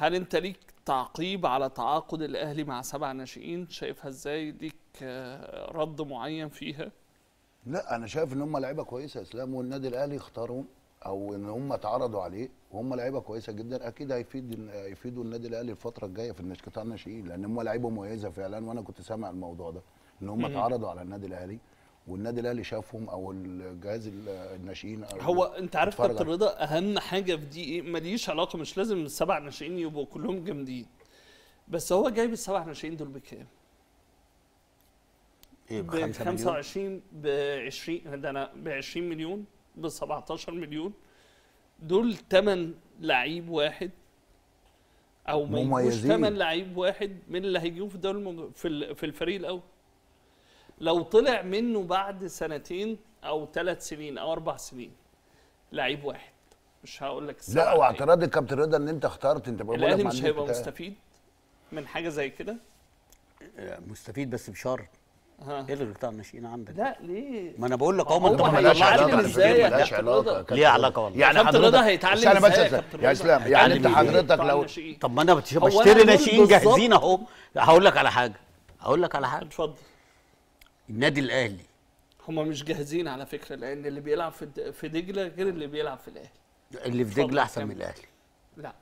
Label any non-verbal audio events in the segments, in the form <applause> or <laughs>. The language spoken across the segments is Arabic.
هل انت ليك تعقيب على تعاقد الاهلي مع سبع ناشئين شايفها ازاي ليك آه، رد معين فيها لا انا شايف ان هم لعيبه كويسه اسلام والنادي الاهلي اختارهم او ان هم اتعرضوا عليه وهم لعيبه كويسه جدا اكيد هيفيد يفيدوا النادي الاهلي الفتره الجايه في قطاع الناشئين لان هم لعيبه مميزه فعلا وانا كنت سامع الموضوع ده ان هم اتعرضوا على النادي الاهلي والنادي الاهلي شافهم او الجهاز الناشئين هو انت عارف كابتن رضا اهم حاجه في دي ايه ماليش علاقه مش لازم السبع ناشئين يبقوا كلهم جامدين بس هو جايب السبع ناشئين دول بكام؟ ايه ب 25 ب 20 ده انا ب 20 مليون ب 17 مليون دول ثمن لعيب واحد او مميزين ثمن لعيب واحد من اللي هيجيبوه في الدوري في الفريق الاول لو طلع منه بعد سنتين او ثلاث سنين او اربع سنين لعيب واحد مش هقول لك لا واعتراض الكابتن رضا ان انت اخترت انت بقول لك مش هيبقى مستفيد من حاجه زي كده آه، مستفيد بس بشرط ايه اللي قطع الناشئين عندك لا ليه ما انا بقول لك اهو ما انت علاقه ازاي ملهاش علاقه ليه علاقه والله يعني كابتن رضا هيتعلم ازاي يا اسلام يعني انت حضرتك لو طب ما انا بشتري ناشئين جاهزين اهو هقول لك على حاجه هقول لك على حاجه اتفضل النادي الاهلي هم مش جاهزين على فكره لان اللي بيلعب في في دجله غير اللي بيلعب في الاهلي اللي في دجله احسن من الاهلي لا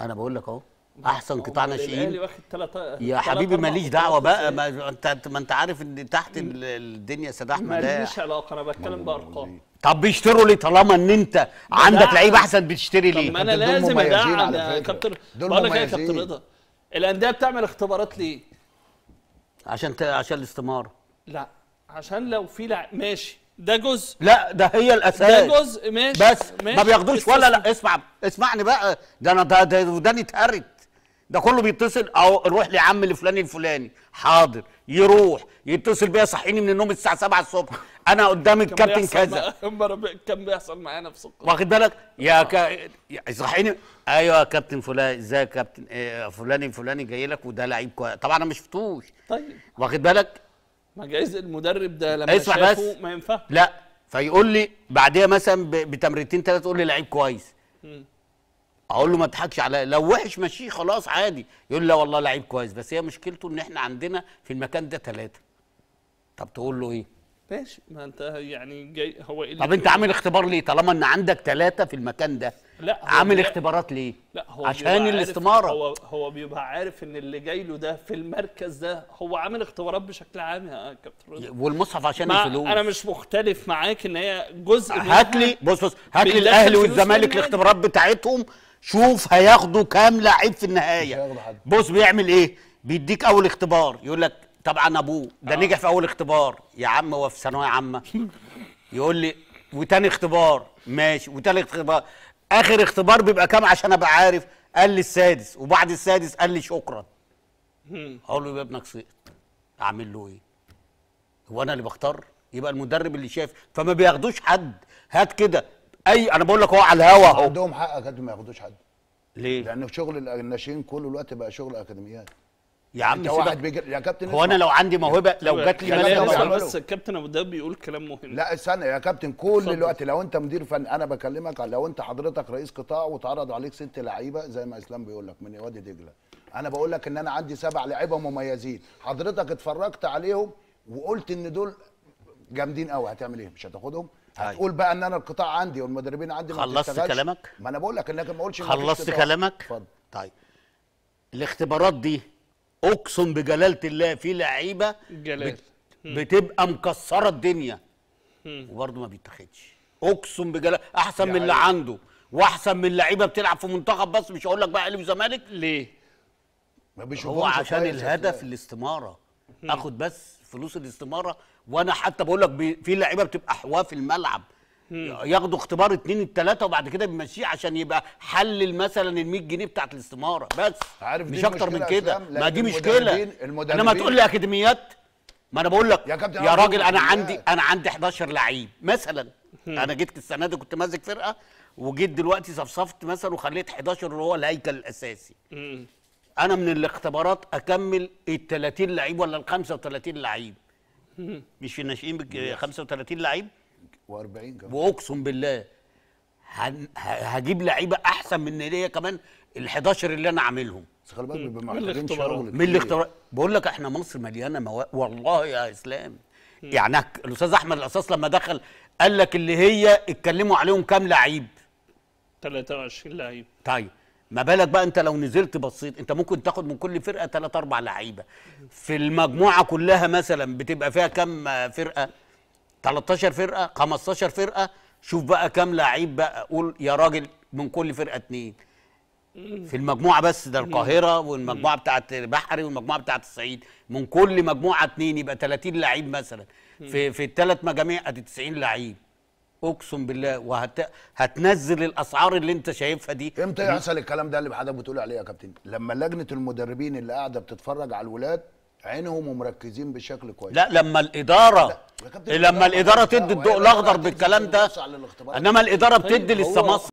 انا بقول لك اهو احسن قطاع ناشئين الاهلي ثلاثة يا حبيبي ماليش دعوه بقى ما انت ما انت عارف ان تحت الدنيا سيد احمد ماليش علاقه انا بتكلم بارقام طب بيشتروا ليه طالما ان انت عندك لعيب احسن بتشتري ليه؟ طب ما انا لازم ادعم يا كابتن بقول لك إيه يا كابتن رضا الانديه بتعمل اختبارات ليه؟ عشان عشان الاستماره لا عشان لو في لع... ماشي ده جزء لا ده هي الاساس ده جزء ماشي بس ماشي. ما بياخدوش ولا لا اسمع اسمعني بقى ده انا ده ده وداني اتهرت ده كله بيتصل اهو روح لعم الفلاني الفلاني حاضر يروح يتصل بيا صحيني من النوم الساعه 7 الصبح انا قدام الكابتن كذا <laughs> كان بيحصل معانا في سكر واخد بالك يا ك... صحيني ايوه يا كابتن فلان ازيك يا كابتن آه، فلاني فلاني جاي لك وده لعيب كويس طبعا انا ما شفتوش طيب واخد بالك ما جايز المدرب ده لما اسمع شافه بس. ما ينفع لا فيقول لي بعديها مثلا بتمرينتين ثلاثه تقول لي لعيب كويس اقول له ما تضحكش على لو وحش ماشيه خلاص عادي يقول لي لا والله لعيب كويس بس هي مشكلته ان احنا عندنا في المكان ده ثلاثه طب تقول له ايه ماشي ما انت يعني جاي هو ايه طب انت عامل اختبار ليه طالما ان عندك ثلاثه في المكان ده لا هو عامل بيبقى... اختبارات ليه لا هو عشان الاستماره هو هو بيبقى عارف ان اللي جاي له ده في المركز ده هو عامل اختبارات بشكل عام يا كابتن رضا والمصحف عشان الفلوس انا مش مختلف معاك ان هي جزء هات لي بص بص هات لي الاهلي والزمالك الاختبارات بتاعتهم شوف هياخدوا كام لعيب في النهايه بص بيعمل ايه بيديك اول اختبار يقول لك طبعا ابوه ده آه. نجح في اول اختبار يا عم هو في ثانويه عامه يقول لي وتاني اختبار ماشي وتالت اختبار اخر اختبار بيبقى كام عشان ابقى عارف قال لي السادس وبعد السادس قال لي شكرا اقول له يبقى ابنك سقط اعمل له ايه هو انا اللي بختار يبقى المدرب اللي شاف فما بياخدوش حد هات كده اي انا بقول لك اهو على الهوا اهو عندهم حق قد ما ياخدوش حد ليه لان شغل الناشئين كله الوقت بقى شغل اكاديميات يا عم انت واحد بيجر... يا كابتن هو انا لو عندي موهبه لو أيوة، جات لي يعني مثلا بس الكابتن ابو داب بيقول كلام مهم لا استنى يا كابتن كل الوقت لو انت مدير فن انا بكلمك لو انت حضرتك رئيس قطاع وتعرض عليك ست لعيبه زي ما اسلام بيقول لك من وادي دجله انا بقول لك ان انا عندي سبع لعيبه مميزين حضرتك اتفرجت عليهم وقلت ان دول جامدين قوي هتعمل ايه مش هتاخدهم أيوة. هتقول بقى ان انا القطاع عندي والمدربين عندي ما خلصت كلامك ما انا بقول لك انك ما قلتش خلصت كلامك اتفضل طيب الاختبارات دي اقسم بجلاله الله في لعيبه جلال بتبقى مكسره الدنيا وبرضه ما بيتاخدش اقسم بجلاله احسن من اللي عنده واحسن من لعيبه بتلعب في منتخب بس مش هقول لك بقى اهلي وزمالك ليه؟ ما هو عشان الهدف الاستماره اخد بس فلوس الاستماره وانا حتى بقول لك في لعيبه بتبقى حواف الملعب ياخدوا اختبار اتنين التلاته وبعد كده بيمشيه عشان يبقى حلل مثلا ال 100 جنيه بتاعت الاستماره بس عارف مش اكتر من كده ما دي مشكله انما تقول لي اكاديميات ما انا بقول لك يا, يا, يا راجل انا عندي انا عندي 11 لعيب مثلا انا جيت السنه دي كنت ماسك فرقه وجيت دلوقتي صفصفت مثلا وخليت 11 اللي هو الهيكل الاساسي انا من الاختبارات اكمل ال 30 لعيب ولا ال 35 لعيب مش في الناشئين 35 لعيب و40 كمان واقسم بالله هجيب لعيبه احسن من اللي كمان ال 11 اللي انا عاملهم بس خلي بالك بيبقى محتاجين شغل من اختار بقول لك احنا مصر مليانه موا... والله يا اسلام يعني الاستاذ احمد الاساس لما دخل قال لك اللي هي اتكلموا عليهم كام لعيب 23 لعيب طيب ما بالك بقى انت لو نزلت بصيت انت ممكن تاخد من كل فرقه 3 4 لعيبه في المجموعه كلها مثلا بتبقى فيها كام فرقه 13 فرقه 15 فرقه شوف بقى كام لعيب بقى قول يا راجل من كل فرقه اتنين في المجموعه بس ده القاهره والمجموعه بتاعت بحري والمجموعه بتاعت الصعيد من كل مجموعه اتنين يبقى 30 لعيب مثلا في في الثلاث مجاميع ادي 90 لعيب اقسم بالله وهتنزل وهت... الاسعار اللي انت شايفها دي امتى يحصل الكلام ده اللي حضرتك بتقول عليه يا كابتن لما لجنه المدربين اللي قاعده بتتفرج على الولاد عينهم ومركزين بشكل كويس لا لما الاداره لما الاداره تدي الضوء الاخضر بالكلام ده انما الاداره بتدي لسه مصر